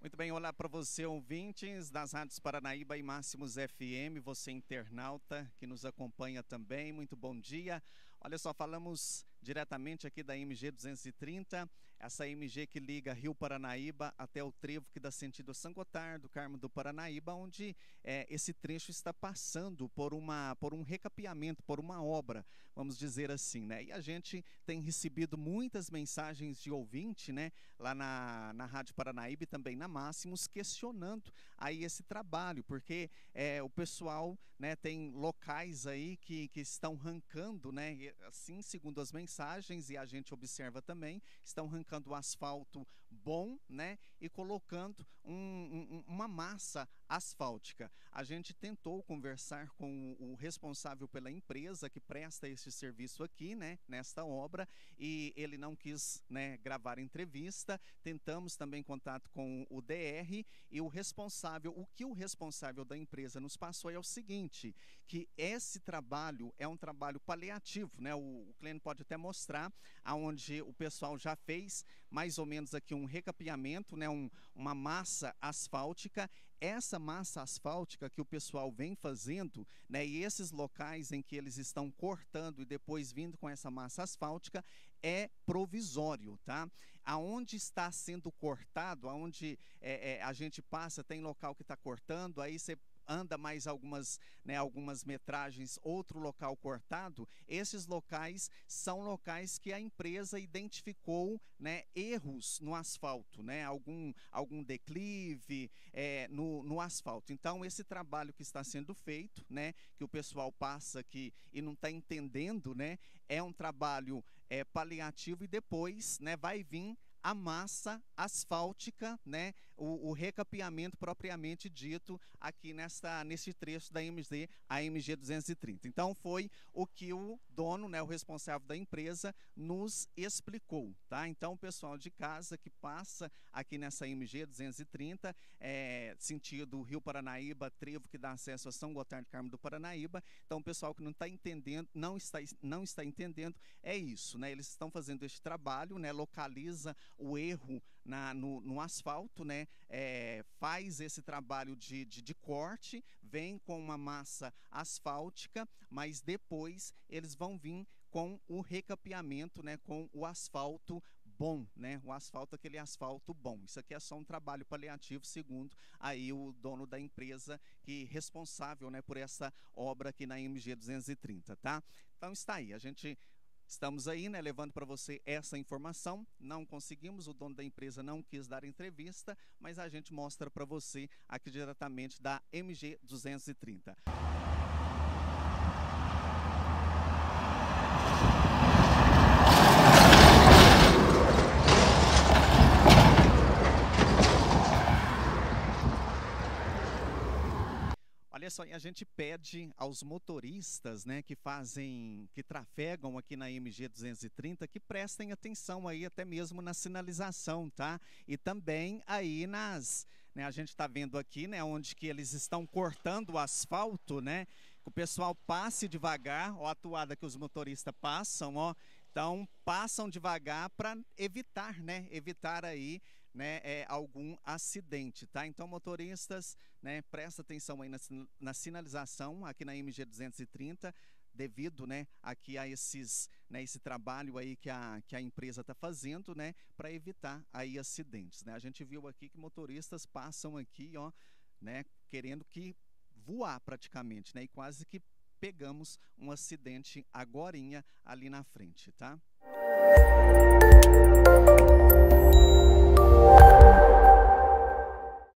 Muito bem, olá para você, ouvintes das Rádios Paranaíba e Máximos FM, você internauta que nos acompanha também, muito bom dia. Olha só, falamos diretamente aqui da MG 230, essa MG que liga Rio Paranaíba até o trevo que dá sentido a São Gotardo, Carmo do Paranaíba, onde é, esse trecho está passando por, uma, por um recapeamento, por uma obra, vamos dizer assim, né? E a gente tem recebido muitas mensagens de ouvinte, né, lá na, na Rádio Paranaíba e também na Máximos, questionando aí esse trabalho, porque é, o pessoal, né, tem locais aí que, que estão arrancando, né, assim, segundo as mensagens, mensagens e a gente observa também, estão arrancando o asfalto bom, né? E colocando um, um, uma massa asfáltica. A gente tentou conversar com o, o responsável pela empresa que presta esse serviço aqui, né? Nesta obra e ele não quis, né? Gravar entrevista. Tentamos também contato com o DR e o responsável, o que o responsável da empresa nos passou é o seguinte, que esse trabalho é um trabalho paliativo, né? O, o cliente pode até mostrar, aonde o pessoal já fez mais ou menos aqui um recapeamento, né, um, uma massa asfáltica. Essa massa asfáltica que o pessoal vem fazendo, né, e esses locais em que eles estão cortando e depois vindo com essa massa asfáltica é provisório, tá? Aonde está sendo cortado, aonde é, é, a gente passa, tem local que está cortando, aí você anda mais algumas, né, algumas metragens, outro local cortado, esses locais são locais que a empresa identificou né, erros no asfalto, né, algum, algum declive é, no, no asfalto. Então, esse trabalho que está sendo feito, né, que o pessoal passa aqui e não está entendendo, né, é um trabalho é, paliativo e depois né, vai vir a massa asfáltica, né, o, o recapeamento propriamente dito aqui nessa nesse trecho da MG, a MG 230. Então foi o que o dono, né, o responsável da empresa, nos explicou. Tá? Então o pessoal de casa que passa aqui nessa MG 230, é, sentido Rio Paranaíba, trevo que dá acesso a São Gotardo Carmo do Paranaíba. Então o pessoal que não está entendendo, não está, não está entendendo, é isso. Né? Eles estão fazendo este trabalho, né, localiza o erro na, no, no asfalto, né? É, faz esse trabalho de, de, de corte, vem com uma massa asfáltica, mas depois eles vão vir com o recapeamento, né, com o asfalto bom, né, o asfalto aquele asfalto bom. Isso aqui é só um trabalho paliativo, segundo aí o dono da empresa que é responsável, né, por essa obra aqui na MG 230, tá? Então está aí, a gente Estamos aí, né, levando para você essa informação. Não conseguimos, o dono da empresa não quis dar entrevista, mas a gente mostra para você aqui diretamente da MG 230. Olha só, e a gente pede aos motoristas, né, que fazem, que trafegam aqui na MG 230, que prestem atenção aí até mesmo na sinalização, tá? E também aí nas, né, a gente está vendo aqui, né, onde que eles estão cortando o asfalto, né? Que o pessoal passe devagar, ó a toada que os motoristas passam, ó. Então, passam devagar para evitar, né? Evitar aí né, é, algum acidente, tá? Então, motoristas, né, presta atenção aí na, na sinalização aqui na MG 230, devido né, aqui a esses, né, esse trabalho aí que a, que a empresa está fazendo né, para evitar aí acidentes. Né? A gente viu aqui que motoristas passam aqui ó, né, querendo que voar praticamente né, e quase que pegamos um acidente agorinha ali na frente. Tá? Música